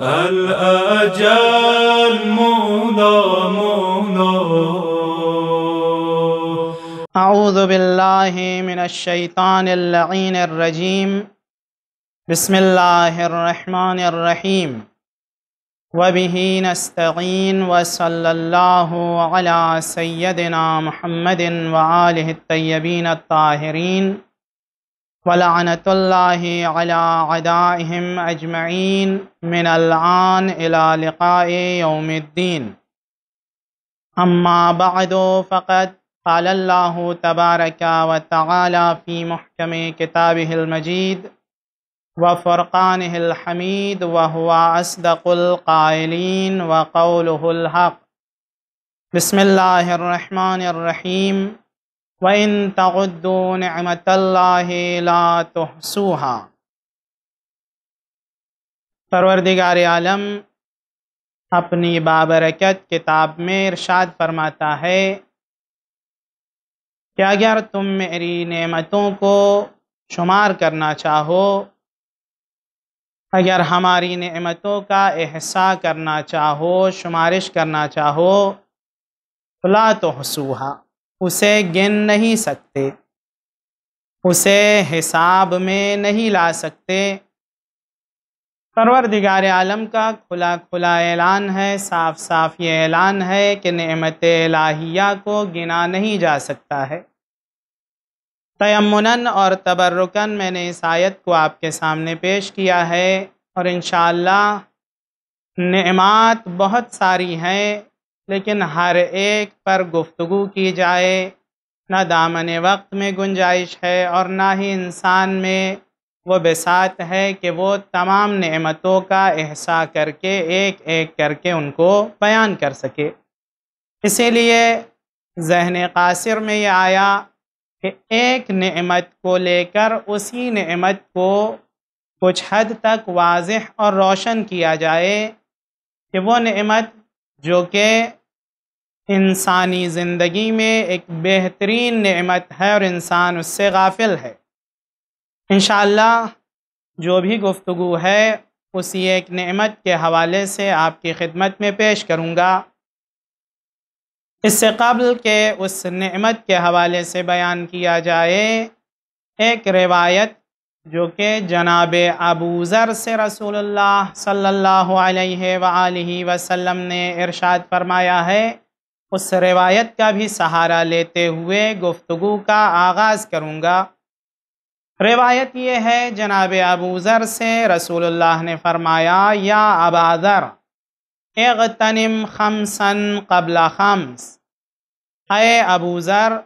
الأجل مولى مولى أعوذ بالله من الشيطان اللعين الرجيم بسم الله الرحمن الرحيم وبه نستعين وصلى الله على سيدنا محمد وآله الطيبين الطاهرين वलानत अदाहम Ajman मिनलान यौमद्दीन अम्मा बाद फ़कत क़ाल्लाह तबारक व तआला फ़ी महकम किताब मजीद व फ़ुरक़ान हमीद व हुआ असदक़ुल्क़ायलिन व कौलहक़ बसमीम لَا تُحْصُوهَا परवरदिगार आलम अपनी बाबरकत किताब में इरशाद फरमाता है कि अगर तुम मेरी नेमतों को शुमार करना चाहो अगर हमारी नेमतों का एहसा करना चाहो शुमारिश करना चाहो तो ला तो हसूहा उसे गिन नहीं सकते उसे हिसाब में नहीं ला सकते परवरदिगार आलम का खुला खुला ऐलान है साफ साफ ये ऐलान है कि नमत लाहिया को गिना नहीं जा सकता है तयमुनन और तबर्रुकन मैंने इस आयत को आपके सामने पेश किया है और इन नमात बहुत सारी हैं लेकिन हर एक पर गुफ्तु की जाए ना दामन वक्त में गुंजाइश है और ना ही इंसान में वो बेसात है कि वो तमाम नमतों का एहसा करके एक एक करके उनको बयान कर सके इसीलिए जहन कासिर में ये आया कि एक नमत को लेकर उसी नमत को कुछ हद तक वाज और रोशन किया जाए कि वो नमत जो कि इंसानी ज़िंदगी में एक बेहतरीन नमत है और इंसान उससे गाफिल है इन जो भी गुफ्तु है उसी एक नमत के हवाले से आपकी खिदमत में पेश करूँगा इससे कबल के उस नमत के हवाले से बयान किया जाए एक रिवायत जो कि जनाब अबूज़र से रसूलुल्लाह सल्लल्लाहु अलैहि वसल्लम ने इरशाद फरमाया है उस रिवायत का भी सहारा लेते हुए गुफ्तु का आगाज़ करूँगा रिवायत ये है जनाब अबूज़र से रसूलुल्लाह ने फरमाया या अबादर तनिम खमसन कबला खम्स अय अबूज़र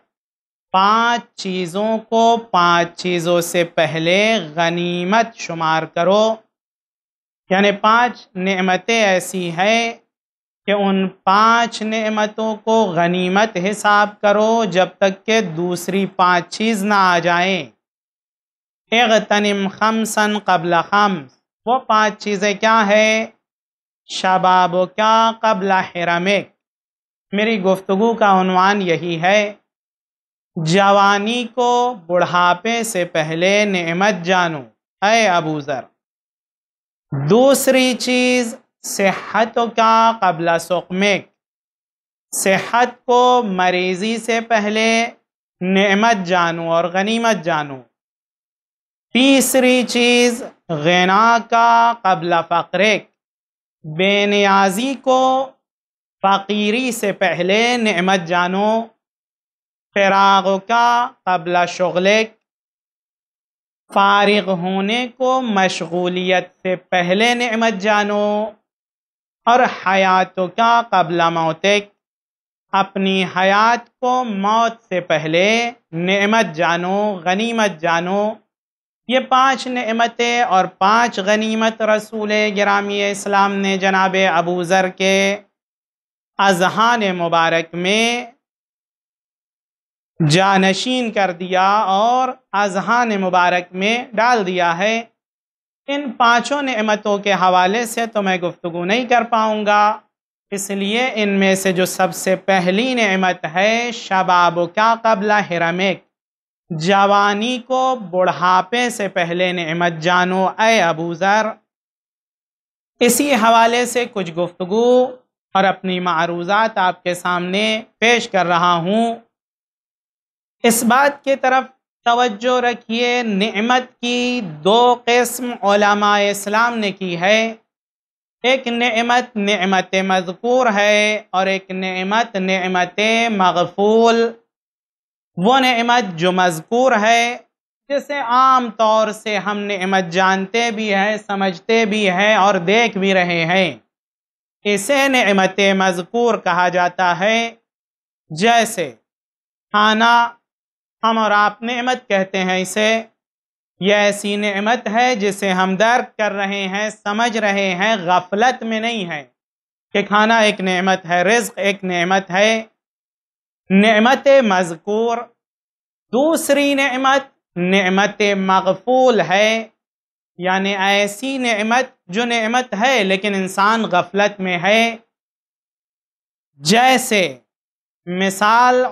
पांच चीज़ों को पांच चीज़ों से पहले गनीमत शुमार करो यानी पांच नेमतें ऐसी हैं कि उन पांच नेमतों को गनीमत हिसाब करो जब तक के दूसरी पांच चीज़ ना आ जाए तनिम खमसन कबल खम्स वो पांच चीज़ें क्या है शबाब क्या कबल हरमिक मेरी गुफ्तु का उनवान यही है जवानी को बुढ़ापे से पहले नेमत जानो है अबूज़र दूसरी चीज़ सेहत का कबला सुकमिक सेहत को मरीज़ी से पहले नेमत जानूँ और गनीमत जानूँ तीसरी चीज़ गना का कबला फ़क्रिक बेनियाजी को फ़कीरी से पहले नेमत जानो फ़राग का कबला शगलिक फ़ारग होने को मशगूलियत से पहले नेमत जानो और हयात का कबला मौतिक अपनी हयात को मौत से पहले नमत जानो गनीमत जानो ये पांच नमतें और पांच गनीमत रसूल ग्रामी इस्लाम ने जनाब अबू ज़र के अजहान मुबारक में जानशीन कर दिया और अजहान मुबारक में डाल दिया है इन पांचों नेमतों के हवाले से तो मैं गुफ्तु नहीं कर पाऊँगा इसलिए इनमें से जो सबसे पहली नेमत है शबाब क्या कबला हिरमेक जवानी को बुढ़ापे से पहले नेमत जानो ए अबूज़र इसी हवाले से कुछ गुफ्तु और अपनी मारूज़ात आपके सामने पेश कर रहा हूँ इस बात की तरफ तवज्जो रखिए नेमत की दो किस्म इस्लाम ने की है एक नेमत नेमत मजकूर है और एक नेमत नेमत मगफूल वो नेमत जो मजकूर है जिसे आम तौर से हम नेमत जानते भी हैं समझते भी हैं और देख भी रहे हैं इसे नेमत मजकूर कहा जाता है जैसे खाना हम और आप नेमत कहते हैं इसे यह ऐसी नेमत है जिसे हम दर्द कर रहे हैं समझ रहे हैं गफलत में नहीं है कि खाना एक नेमत है रिज्क एक नेमत है नेमत मजकूर दूसरी नेमत नेमत मकफूल है यानि ऐसी नेमत जो नेमत है लेकिन इंसान गफलत में है जैसे मिसाल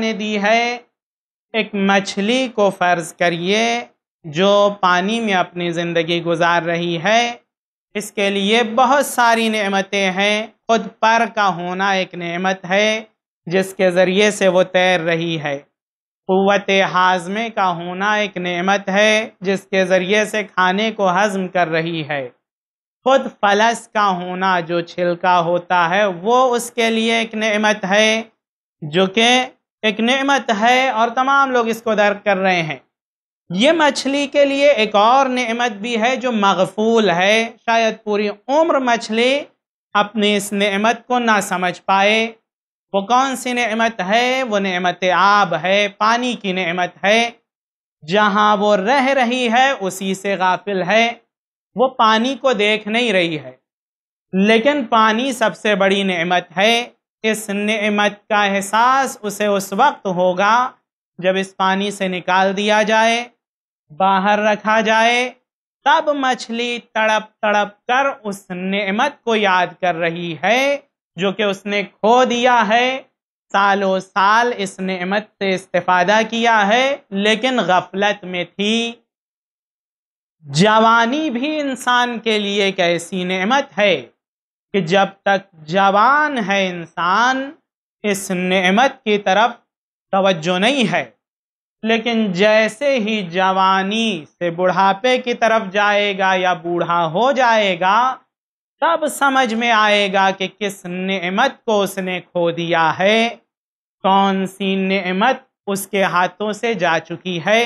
ने दी है एक मछली को फ़र्ज़ करिए जो पानी में अपनी ज़िंदगी गुजार रही है इसके लिए बहुत सारी नेमतें हैं खुद पर का होना एक नेमत है जिसके ज़रिए से वो तैर रही है क़वत हाजमे का होना एक नेमत है जिसके ज़रिए से खाने को हज़म कर रही है खुद फलस का होना जो छिलका होता है वो उसके लिए एक नेमत है जो कि एक नेमत है और तमाम लोग इसको दर्क कर रहे हैं ये मछली के लिए एक और नेमत भी है जो मगफूल है शायद पूरी उम्र मछली अपनी इस नेमत को ना समझ पाए वो कौन सी नेमत है वो नेमत आब है पानी की नेमत है जहाँ वो रह रही है उसी से गाफिल है वो पानी को देख नहीं रही है लेकिन पानी सबसे बड़ी नेमत है इस नेमत का एहसास उसे उस वक्त होगा जब इस पानी से निकाल दिया जाए बाहर रखा जाए तब मछली तड़प तड़प कर उस नेमत को याद कर रही है जो कि उसने खो दिया है सालों साल इस नेमत से इस्तेफादा किया है लेकिन गफलत में थी जवानी भी इंसान के लिए एक ऐसी नेमत है कि जब तक जवान है इंसान इस नेमत की तरफ तवज्जो नहीं है लेकिन जैसे ही जवानी से बुढ़ापे की तरफ जाएगा या बूढ़ा हो जाएगा तब समझ में आएगा कि किस नेमत को उसने खो दिया है कौन सी नेमत उसके हाथों से जा चुकी है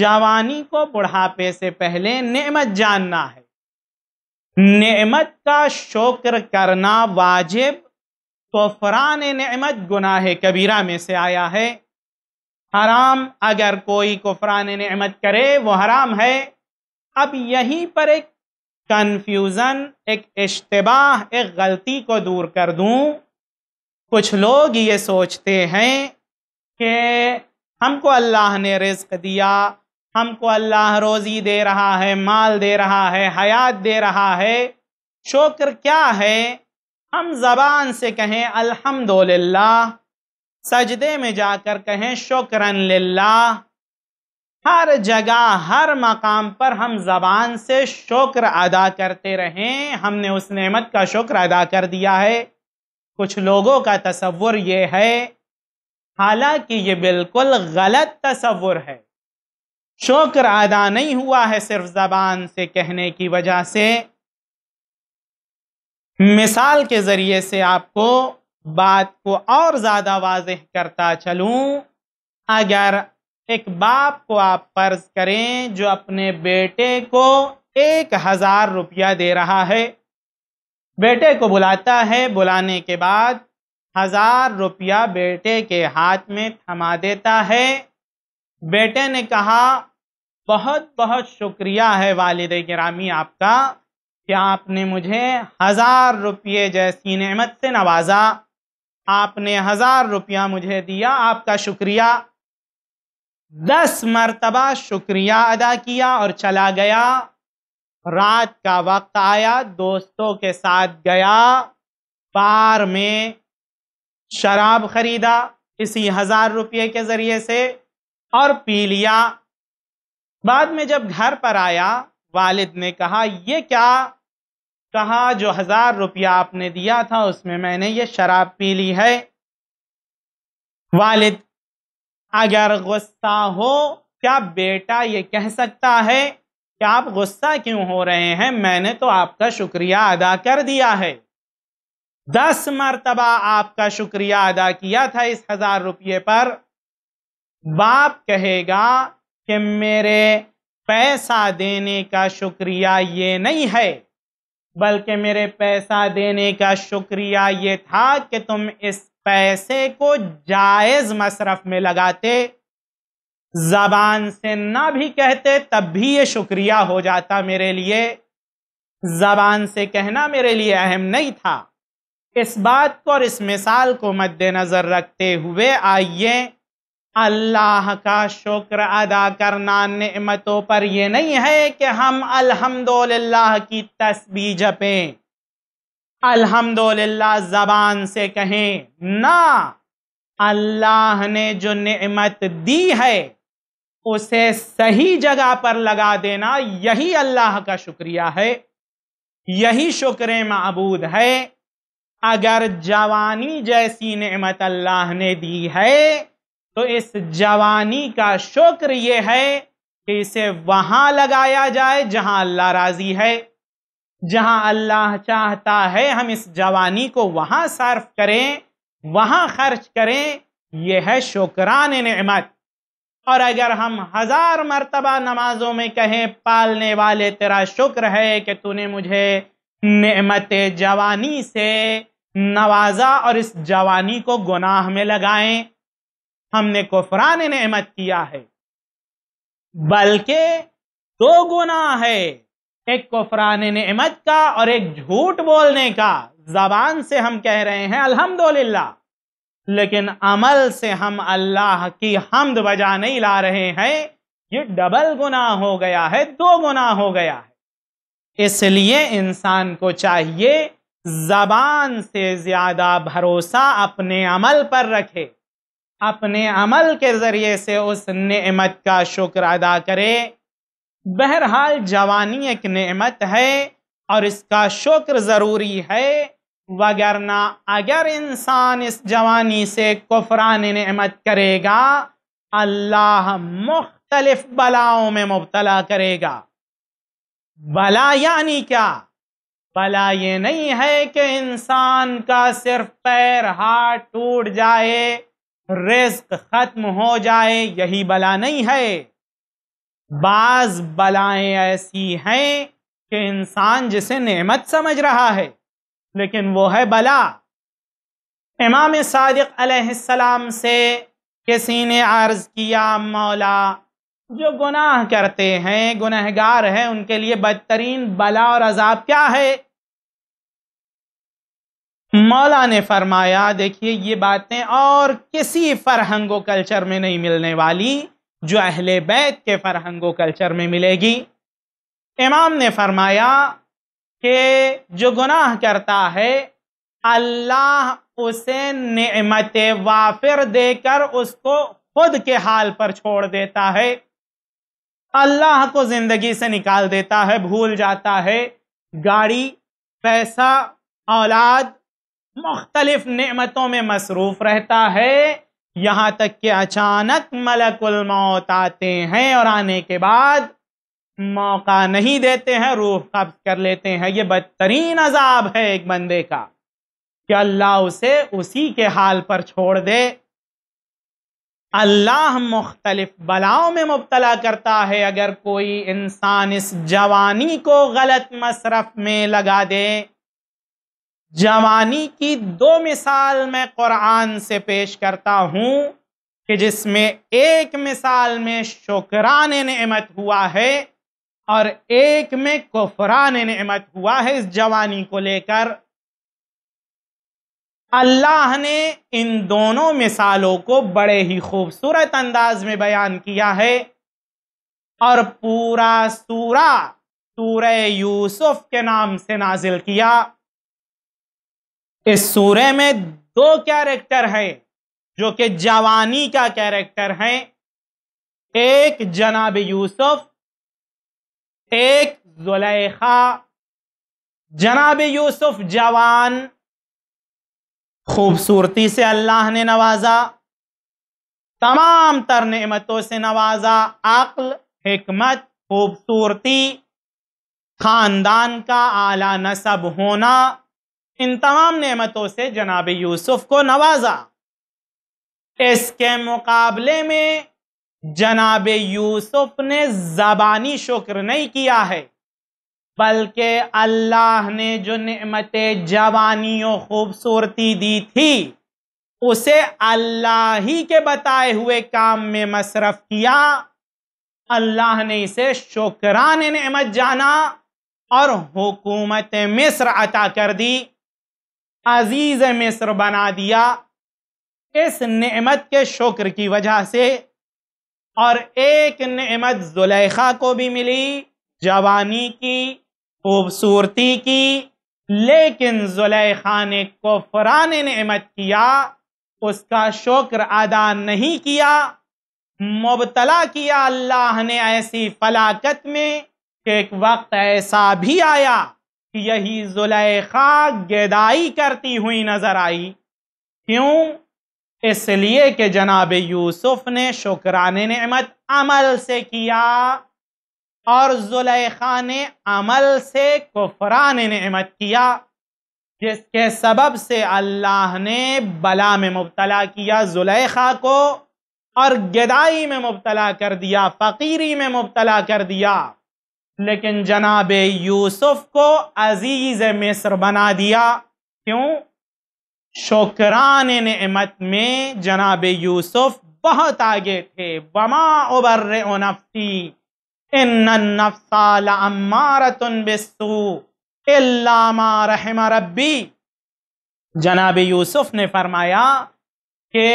जवानी को बुढ़ापे से पहले नेमत जानना है नेमत का शोक्र करना वाजिब तो फरान नेमत गुनाह कबीरा में से आया है हराम अगर कोई फरान नेमत करे वो हराम है अब यहीं पर एक कन्फ्यूज़न एक इश्तबाह एक गलती को दूर कर दूँ कुछ लोग ये सोचते हैं कि हमको अल्लाह ने रिस्क दिया हमको अल्लाह रोज़ी दे रहा है माल दे रहा है हयात दे रहा है शुक्र क्या है हम जबान से कहें अल्हम्दुलिल्लाह सजदे में जाकर कहें शुक्रन लिल्लाह हर जगह हर मकाम पर हम जबान से शुक्र अदा करते रहें हमने उस नेमत का शुक्र अदा कर दिया है कुछ लोगों का तस्वुर ये है हालांकि ये बिल्कुल गलत तस्वुर है शुक्र अदा नहीं हुआ है सिर्फ जबान से कहने की वजह से मिसाल के ज़रिए से आपको बात को और ज़्यादा वाजह करता चलूं अगर एक बाप को आप फ़र्ज़ करें जो अपने बेटे को एक हज़ार रुपया दे रहा है बेटे को बुलाता है बुलाने के बाद हज़ार रुपया बेटे के हाथ में थमा देता है बेटे ने कहा बहुत बहुत शुक्रिया है वालद ग्रामी आपका कि आपने मुझे हज़ार रुपये जैसी नमत से नवाजा आपने हज़ार रुपया मुझे दिया आपका शुक्रिया दस मरतबा शुक्रिया अदा किया और चला गया रात का वक्त आया दोस्तों के साथ गया बार में शराब खरीदा इसी हज़ार रुपये के ज़रिए से और पी लिया बाद में जब घर पर आया वालिद ने कहा ये क्या कहा जो हजार रुपया आपने दिया था उसमें मैंने ये शराब पी ली है वालिद अगर गुस्सा हो क्या बेटा ये कह सकता है कि आप गुस्सा क्यों हो रहे हैं मैंने तो आपका शुक्रिया अदा कर दिया है दस मरतबा आपका शुक्रिया अदा किया था इस हजार रुपये पर बाप कहेगा कि मेरे पैसा देने का शुक्रिया ये नहीं है बल्कि मेरे पैसा देने का शुक्रिया ये था कि तुम इस पैसे को जायज़ मसरफ में लगाते ज़बान से ना भी कहते तब भी ये शुक्रिया हो जाता मेरे लिए ज़बान से कहना मेरे लिए अहम नहीं था इस बात को और इस मिसाल को मद्देनज़र रखते हुए आइए अल्लाह का शुक्र अदा करना नमतों पर यह नहीं है कि हम अल्हम्दुलिल्लाह की तस्बी जपें अल्हम्दुलिल्लाह जबान से कहें ना अल्लाह ने जो नमत दी है उसे सही जगह पर लगा देना यही अल्लाह का शुक्रिया है यही शुक्र मबूद है अगर जवानी जैसी नमत अल्लाह ने दी है तो इस जवानी का शुक्र ये है कि इसे वहां लगाया जाए जहां अल्लाह राजी है जहां अल्लाह चाहता है हम इस जवानी को वहां सर्फ करें वहां खर्च करें यह है शुक्रान नमत और अगर हम हजार मरतबा नमाजों में कहें पालने वाले तेरा शुक्र है कि तूने मुझे नमत जवानी से नवाजा और इस जवानी को गुनाह में लगाएं हमने कुफरान नहमत किया है बल्कि दो गुना है एक कुफरान नहमत का और एक झूठ बोलने का जबान से हम कह रहे हैं अल्हम्दुलिल्लाह लेकिन अमल से हम अल्लाह की हमद बजा नहीं ला रहे हैं ये डबल गुना हो गया है दो गुना हो गया है इसलिए इंसान को चाहिए जबान से ज्यादा भरोसा अपने अमल पर रखे अपने अमल के ज़रिए से उस नेमत का शुक्र अदा करे बहरहाल जवानी एक नेमत है और इसका शुक्र ज़रूरी है वगरना अगर इंसान इस जवानी से कुफरान नेमत करेगा अल्लाह मुख्तलिफ बलाओं में मुबतला करेगा बला यानी क्या भला ये नहीं है कि इंसान का सिर्फ पैर हाथ टूट जाए रिस्क खत्म हो जाए यही बला नहीं है बाज बलाएं ऐसी हैं कि इंसान जिसे नेमत समझ रहा है लेकिन वो है बला इमाम सादिक अलैहिस्सलाम से किसी ने अर्ज किया मौला जो गुनाह करते हैं गुनहगार हैं उनके लिए बदतरीन बला और अजाब क्या है मौला ने फरमाया देखिए ये बातें और किसी फरहंगो कल्चर में नहीं मिलने वाली जो अहले बैत के फरहंगो कल्चर में मिलेगी इमाम ने फरमाया कि जो गुनाह करता है अल्लाह उसे नमत वाफिर देकर उसको खुद के हाल पर छोड़ देता है अल्लाह को ज़िंदगी से निकाल देता है भूल जाता है गाड़ी पैसा औलाद मुख्तलिफ नमतों में मसरूफ़ रहता है यहाँ तक कि अचानक मलकुल मौत आते हैं और आने के बाद मौका नहीं देते हैं रूह कब्ज कर लेते हैं ये बदतरीन अजाब है एक बंदे का कि अल्लाह उसे उसी के हाल पर छोड़ दे अल्लाह मुख्तलिफ बलाओं में मुबतला करता है अगर कोई इंसान इस जवानी को गलत मसरफ में लगा दे जवानी की दो मिसाल मैं कुरान से पेश करता हूँ कि जिसमें एक मिसाल में शुक्रान नमत हुआ है और एक में कुफरान नमत हुआ है इस जवानी को लेकर अल्लाह ने इन दोनों मिसालों को बड़े ही खूबसूरत अंदाज में बयान किया है और पूरा सूरा सूर यूसुफ के नाम से नाजिल किया इस सूर्य में दो कैरेक्टर है जो कि जवानी का कैरेक्टर है एक जनाब यूसुफ एक जुलेखा जनाब यूसुफ जवान खूबसूरती से अल्लाह ने नवाजा तमाम तर नमतों से नवाजा अक्ल हमत खूबसूरती खानदान का आला नसब होना इन तमाम नेमतों से जनाब यूसुफ को नवाजा इसके मुकाबले में जनाब यूसुफ ने जबानी शुक्र नहीं किया है बल्कि अल्लाह ने जो नमत जवानी और खूबसूरती दी थी उसे अल्लाह ही के बताए हुए काम में मसरफ किया अल्लाह ने इसे शुक्रान नमत जाना और हुकूमत मिस्र अता कर दी अजीज मिस्र बना दिया इस नेमत के शुक्र की वजह से और एक नेमत जुलेखा को भी मिली जवानी की खूबसूरती की लेकिन जुलेखा ने कुफरान नेमत किया उसका शुक्र अदा नहीं किया मुबतला किया अल्लाह ने ऐसी फलाकत में कि एक वक्त ऐसा भी आया यही जुलेखा गदाई करती हुई नजर आई क्यों इसलिए कि जनाब यूसुफ ने शुक्रान नमत अमल से किया और जुलेखा ने अमल से कुफरान नमत किया जिसके सबब से अल्लाह ने बला में मुबतला किया जुलेखा को और गदाई में मुबतला कर दिया फ़कीरी में मुबतला कर दिया लेकिन जनाब यूसुफ को अजीज मिस्र बना दिया क्यों शुक्रान नमत में जनाब यूसुफ बहुत आगे थे वमा उबर नफ्सी इन रहम रबी जनाब यूसुफ ने फरमाया कि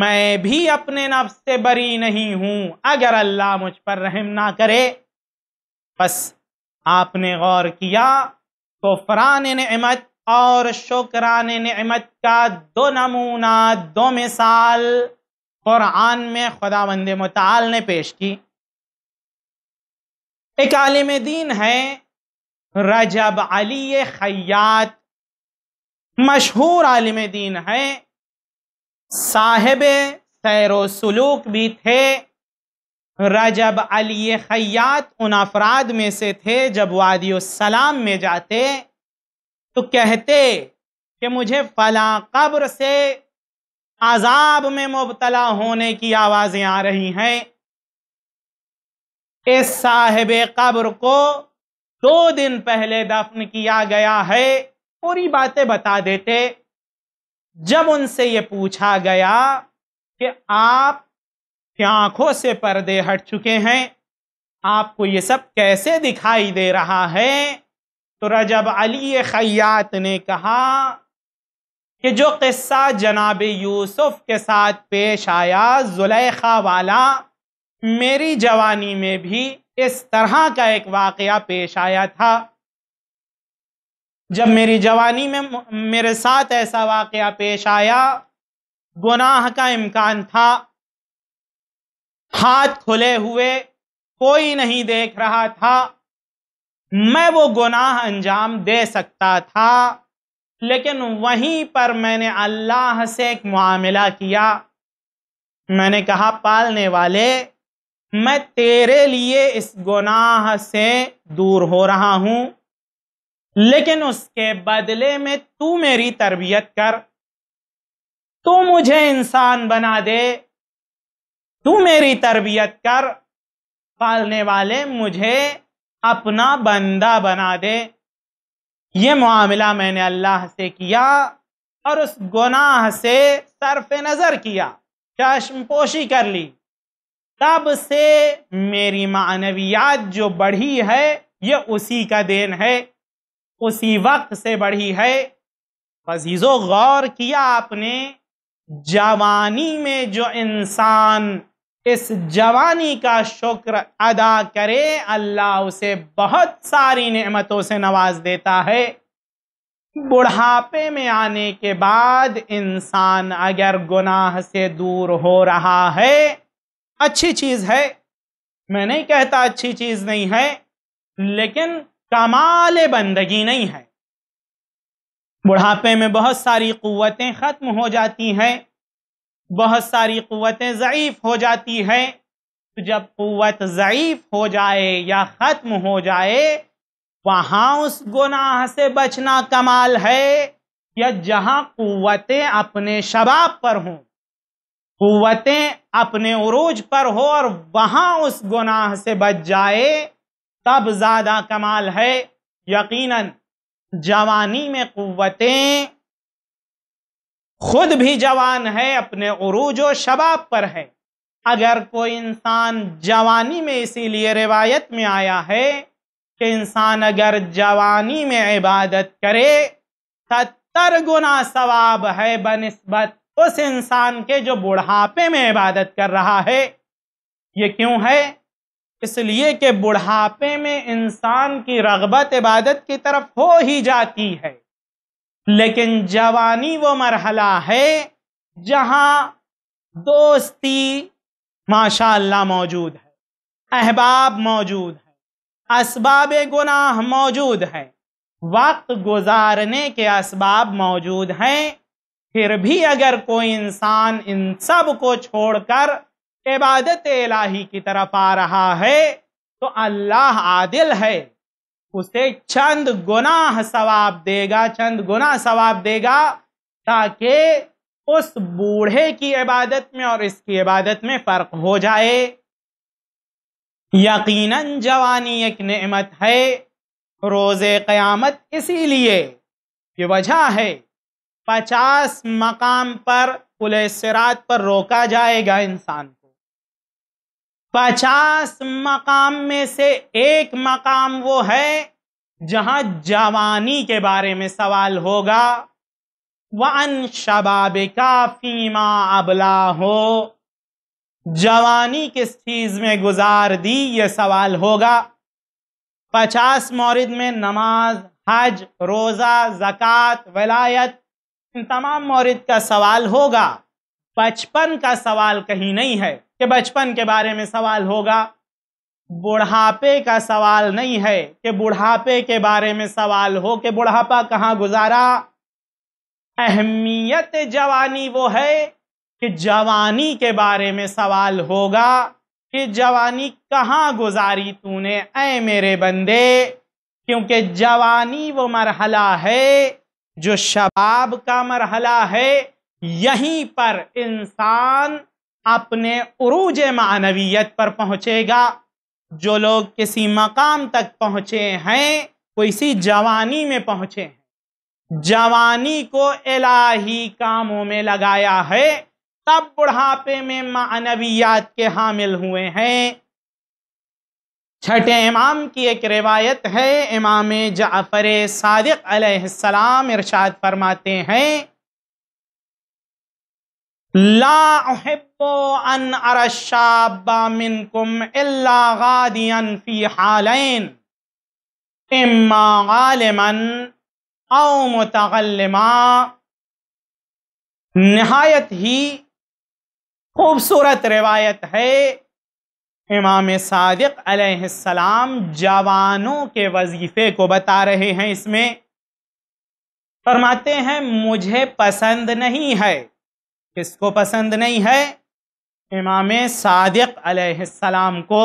मैं भी अपने नफ से बरी नहीं हूं अगर अल्लाह मुझ पर रहम ना करे बस आपने गौर किया तो फरान नमत और शुक्रान नमत का दो नमूना दो मिसाल क़ुरान में खुदा बंद मताल ने पेश की एक आलिम दीन है रजब अली खयात मशहूर आलिम दीन है साहिब सैर सलूक भी थे रजब अली खयात उन अफराद में से थे जब वादी सलाम में जाते तो कहते कि मुझे फला कब्र से आजाब में मुबतला होने की आवाज़ें आ रही हैं इस साहेब कब्र को दो दिन पहले दफन किया गया है पूरी बातें बता देते जब उनसे ये पूछा गया कि आप कि आंखों से पर्दे हट चुके हैं आपको ये सब कैसे दिखाई दे रहा है तो रजब अली खयात ने कहा कि जो किस्सा जनाब यूसुफ के साथ पेश आया जुलेखा वाला मेरी जवानी में भी इस तरह का एक वाकया पेश आया था जब मेरी जवानी में मेरे साथ ऐसा वाकया पेश आया गुनाह का इम्कान था हाथ खुले हुए कोई नहीं देख रहा था मैं वो गुनाह अंजाम दे सकता था लेकिन वहीं पर मैंने अल्लाह से एक मामला किया मैंने कहा पालने वाले मैं तेरे लिए इस गुनाह से दूर हो रहा हूं लेकिन उसके बदले में तू मेरी तरबियत कर तू मुझे इंसान बना दे तू मेरी तरबियत कर पालने वाले मुझे अपना बंदा बना दे ये मामला मैंने अल्लाह से किया और उस गुनाह से सरफ नज़र किया चश्म पोशी कर ली तब से मेरी मानवियात जो बढ़ी है ये उसी का देन है उसी वक्त से बढ़ी है अजीज़ो गौर किया आपने जवानी में जो इंसान इस जवानी का शुक्र अदा करे अल्लाह उसे बहुत सारी नेमतों से नवाज देता है बुढ़ापे में आने के बाद इंसान अगर गुनाह से दूर हो रहा है अच्छी चीज़ है मैं नहीं कहता अच्छी चीज़ नहीं है लेकिन कमाल बंदगी नहीं है बुढ़ापे में बहुत सारी कुतें ख़त्म हो जाती हैं बहुत सारी क़वतें ज़यीफ़ हो जाती हैं तो जब क़वत ज़यीफ़ हो जाए या ख़त्म हो जाए वहाँ उस गुनाह से बचना कमाल है या जहाँ क़वतें अपने शबाब पर हों क़वतें अपने उरूज पर हो और वहाँ उस गुनाह से बच जाए तब ज़्यादा कमाल है यकीनन जवानी में क़वतें खुद भी जवान है अपने अरूज शबाब पर है अगर कोई इंसान जवानी में इसीलिए रिवायत में आया है कि इंसान अगर जवानी में इबादत करे सत्तर गुना सवाब है बनस्बत उस इंसान के जो बुढ़ापे में इबादत कर रहा है ये क्यों है इसलिए कि बुढ़ापे में इंसान की रगबत इबादत की तरफ हो ही जाती है लेकिन जवानी वो मरहला है जहाँ दोस्ती माशाल्लाह मौजूद है अहबाब मौजूद है इसबाब गुनाह मौजूद है वक्त गुजारने के इसबाब मौजूद हैं फिर भी अगर कोई इंसान इन सब को छोड़कर इबादत इलाही की तरफ आ रहा है तो अल्लाह आदिल है उसे चंद गुना सवाब देगा चंद गुना सवाब देगा ताकि उस बूढ़े की इबादत में और इसकी इबादत में फर्क हो जाए यकीनन जवानी एक नेमत है रोज़े क़यामत इसीलिए कि वजह है पचास मकाम पर पुल सिरात पर रोका जाएगा इंसान पचास मकाम में से एक मकाम वो है जहां जवानी के बारे में सवाल होगा वन शबाब का फीमा अबला हो जवानी किस चीज में गुजार दी ये सवाल होगा पचास मौरद में नमाज हज रोज़ा जक़ात वलायत इन तमाम मौरद का सवाल होगा पचपन का सवाल कहीं नहीं है कि बचपन के बारे में सवाल होगा बुढ़ापे का सवाल नहीं है कि बुढ़ापे के बारे में सवाल हो कि बुढ़ापा कहाँ गुजारा अहमियत जवानी वो है कि जवानी के बारे में सवाल होगा कि जवानी कहाँ गुजारी तूने ऐ मेरे बंदे क्योंकि जवानी वो मरहला है जो शबाब का मरहला है यहीं पर इंसान अपने अरूज मानवीत पर पहुँचेगा जो लोग किसी मकाम तक पहुँचे हैं वो इसी जवानी में पहुँचे हैं जवानी को इलाही कामों में लगाया है तब बुढ़ापे में मानवियात के हामिल हुए हैं छठे इमाम की एक रिवायत है इमाम जाफ़र सादिक अलैहिस्सलाम इरशाद फरमाते हैं नहायत ही खूबसूरत रिवायत है इमाम सादिक अलैहिस्सलाम जवानों के वजीफ़े को बता रहे हैं इसमें फरमाते हैं मुझे पसंद नहीं है किसको पसंद नहीं है इमाम सादिक अलैहिस्सलाम को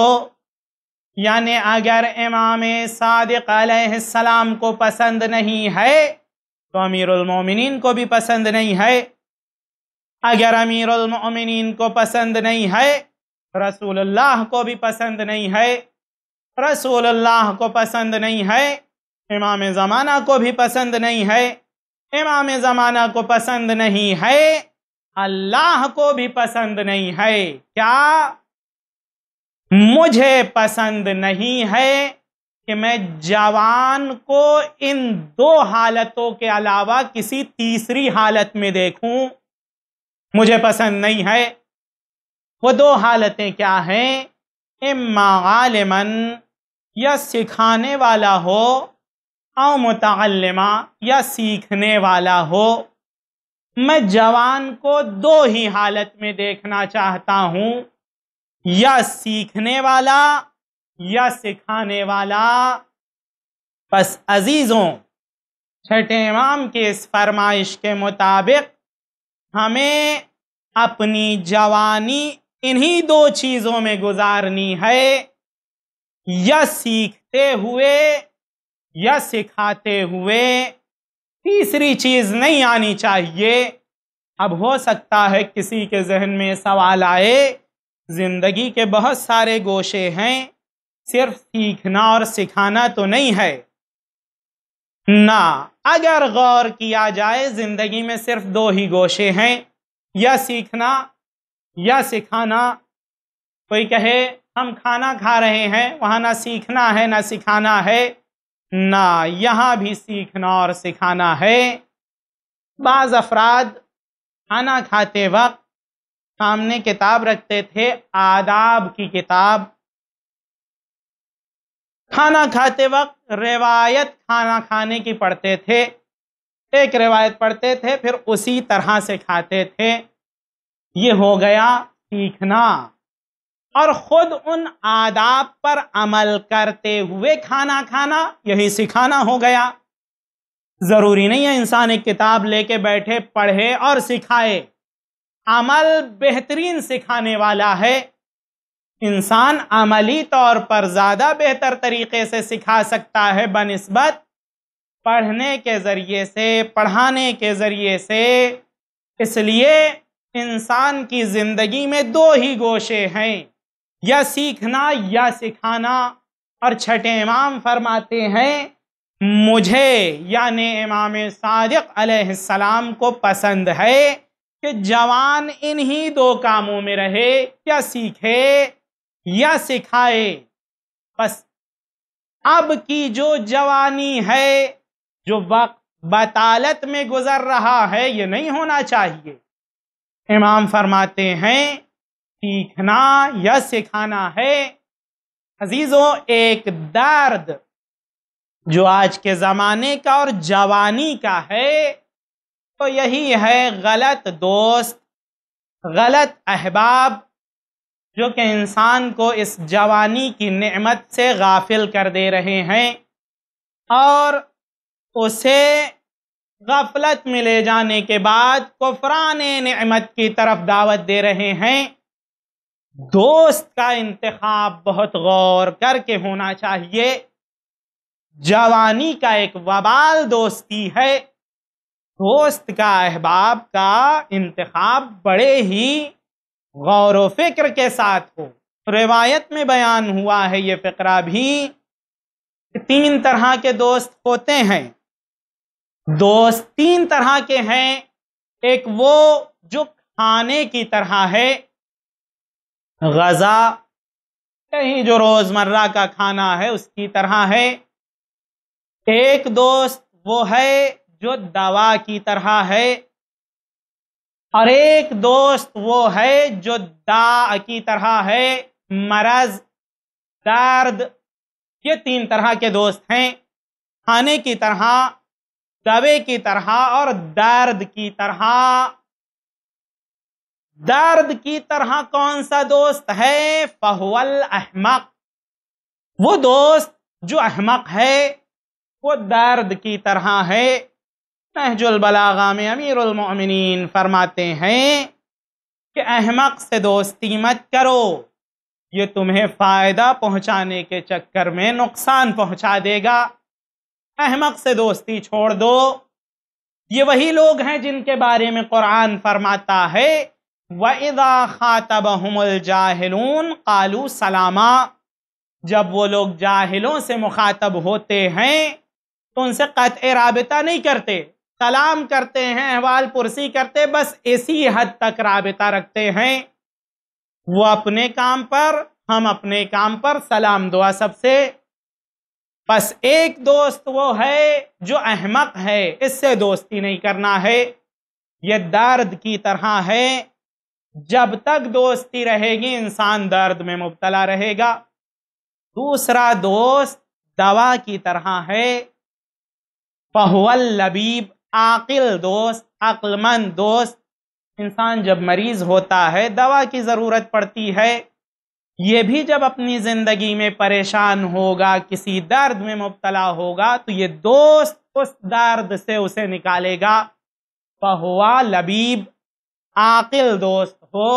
यानी अगर इमाम सादिक अलैहिस्सलाम को पसंद नहीं है तो अमीरमिन को भी पसंद नहीं है अगर अमीरमिन को पसंद नहीं है तो रसूलुल्लाह को भी पसंद नहीं है रसूलुल्लाह को पसंद नहीं है इमाम ज़माना को भी पसंद नहीं है इमाम ज़माना को पसंद नहीं है अल्लाह को भी पसंद नहीं है क्या मुझे पसंद नहीं है कि मैं जवान को इन दो हालतों के अलावा किसी तीसरी हालत में देखूं मुझे पसंद नहीं है वो दो हालतें क्या हैं इम्मा या सिखाने वाला हो और मुतलमा या सीखने वाला हो मैं जवान को दो ही हालत में देखना चाहता हूं या सीखने वाला या सिखाने वाला बस अजीजों छठे इमाम के इस फरमाइश के मुताबिक हमें अपनी जवानी इन्हीं दो चीज़ों में गुजारनी है या सीखते हुए या सिखाते हुए तीसरी चीज नहीं आनी चाहिए अब हो सकता है किसी के जहन में सवाल आए जिंदगी के बहुत सारे गोशे हैं सिर्फ सीखना और सिखाना तो नहीं है ना अगर गौर किया जाए जिंदगी में सिर्फ दो ही गोशे हैं या सीखना या सिखाना कोई कहे हम खाना खा रहे हैं वहाँ ना सीखना है ना सिखाना है ना यहाँ भी सीखना और सिखाना है बाज़ अफराद खाना खाते वक्त सामने किताब रखते थे आदाब की किताब खाना खाते वक्त रिवायत खाना खाने की पढ़ते थे एक रिवायत पढ़ते थे फिर उसी तरह से खाते थे ये हो गया सीखना और खुद उन आदाब पर अमल करते हुए खाना खाना यही सिखाना हो गया जरूरी नहीं है इंसान एक किताब लेके बैठे पढ़े और सिखाए अमल बेहतरीन सिखाने वाला है इंसान अमली तौर पर ज़्यादा बेहतर तरीके से सिखा सकता है बनस्बत पढ़ने के ज़रिए से पढ़ाने के ज़रिए से इसलिए इंसान की ज़िंदगी में दो ही गोशे हैं या सीखना या सिखाना और छठे इमाम फरमाते हैं मुझे यानि इमाम सादिक सलाम को पसंद है कि जवान इन्हीं दो कामों में रहे या सीखे या सिखाए बस अब की जो जवानी है जो वक्त बतालत में गुजर रहा है ये नहीं होना चाहिए इमाम फरमाते हैं सीखना या सिखाना है अजीजों एक दर्द जो आज के ज़माने का और जवानी का है तो यही है गलत दोस्त गलत अहबाब जो कि इंसान को इस जवानी की नेमत से गाफिल कर दे रहे हैं और उसे गफलत में ले जाने के बाद कुफरान नेमत की तरफ दावत दे रहे हैं दोस्त का इंतखाब बहुत गौर करके होना चाहिए जवानी का एक वबाल दोस्ती है दोस्त का अहबाब का इंतखाब बड़े ही गौर व फिक्र के साथ हो रिवायत में बयान हुआ है ये फ़करा भी तीन तरह के दोस्त होते हैं दोस्त तीन तरह के हैं एक वो जो खाने की तरह है गज़ा कहीं जो रोज़मर्रा का खाना है उसकी तरह है एक दोस्त वो है जो दवा की तरह है और एक दोस्त वो है जो दा की तरह है मरज दर्द ये तीन तरह के दोस्त हैं खाने की तरह दवे की तरह और दर्द की तरह दर्द की तरह कौन सा दोस्त है फहवल अहमक वो दोस्त जो अहमक है वो दर्द की तरह है बलागा में उलमिन फरमाते हैं कि अहमक से दोस्ती मत करो ये तुम्हें फ़ायदा पहुंचाने के चक्कर में नुकसान पहुंचा देगा अहमक से दोस्ती छोड़ दो ये वही लोग हैं जिनके बारे में कुरान फरमाता है वदा ख़ातबहुमल जाहिलून कालू सलामा जब वो लोग जाहिलों से मुखातब होते हैं तो उनसे कत रबता नहीं करते सलाम करते हैं अहवाल पुरसी करते बस इसी हद तक रबता रखते हैं वो अपने काम पर हम अपने काम पर सलाम दुआ सबसे बस एक दोस्त वो है जो अहमक है इससे दोस्ती नहीं करना है ये दर्द की तरह है जब तक दोस्ती रहेगी इंसान दर्द में मुबतला रहेगा दूसरा दोस्त दवा की तरह है बहुल लबीब आकिल दोस्त अक्लमंद दोस्त इंसान जब मरीज होता है दवा की ज़रूरत पड़ती है ये भी जब अपनी ज़िंदगी में परेशान होगा किसी दर्द में मुबतला होगा तो ये दोस्त उस दर्द से उसे निकालेगा फहुआ लबीब आकिल दोस्त हो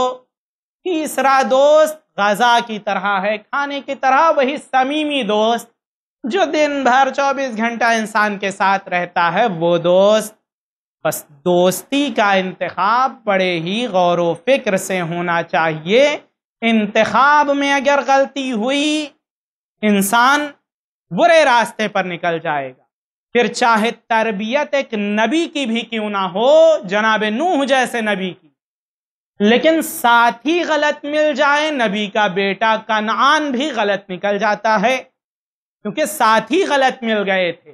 तीसरा दोस्त गजा की तरह है खाने की तरह वही समीमी दोस्त जो दिन भर 24 घंटा इंसान के साथ रहता है वो दोस्त बस दोस्ती का इंतखाब बड़े ही गौर व फिक्र से होना चाहिए इंतखाब में अगर गलती हुई इंसान बुरे रास्ते पर निकल जाएगा फिर चाहे तरबियत एक नबी की भी क्यों ना हो जनाब नूह जैसे नबी की लेकिन साथ ही गलत मिल जाए नबी का बेटा कनान भी गलत निकल जाता है क्योंकि साथ ही गलत मिल गए थे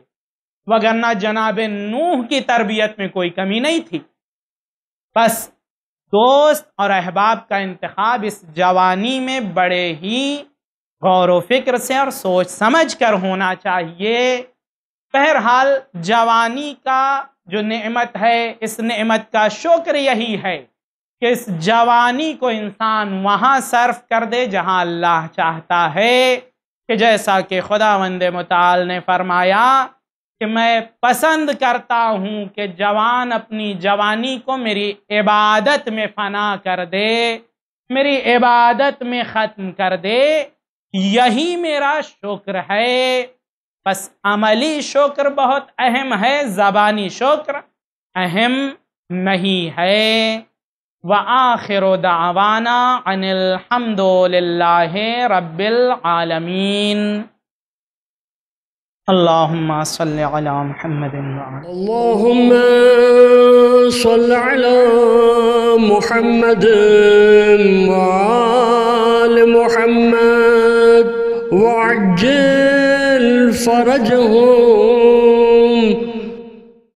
वगरना जनाब नूह की तरबियत में कोई कमी नहीं थी बस दोस्त और अहबाब का इंतखब इस जवानी में बड़े ही गौर व फिक्र से और सोच समझ कर होना चाहिए बहरहाल जवानी का जो नेमत है इस नेमत का शुक्र यही है कि इस जवानी को इंसान वहाँ सर्फ कर दे जहाँ अल्लाह चाहता है कि जैसा कि खुदा वंद मताल ने फरमाया कि मैं पसंद करता हूँ कि जवान अपनी जवानी को मेरी इबादत में फना कर दे मेरी इबादत में ख़त्म कर दे यही मेरा शुक्र है बस अमली शुक्र बहुत अहम है ज़बानी शुक्र अहम नहीं है وآخر دعوانا عن الحمد لله رب العالمين اللهم صل على محمد وعلى اللهم صل على محمد وعلى محمد وعجل فرجهم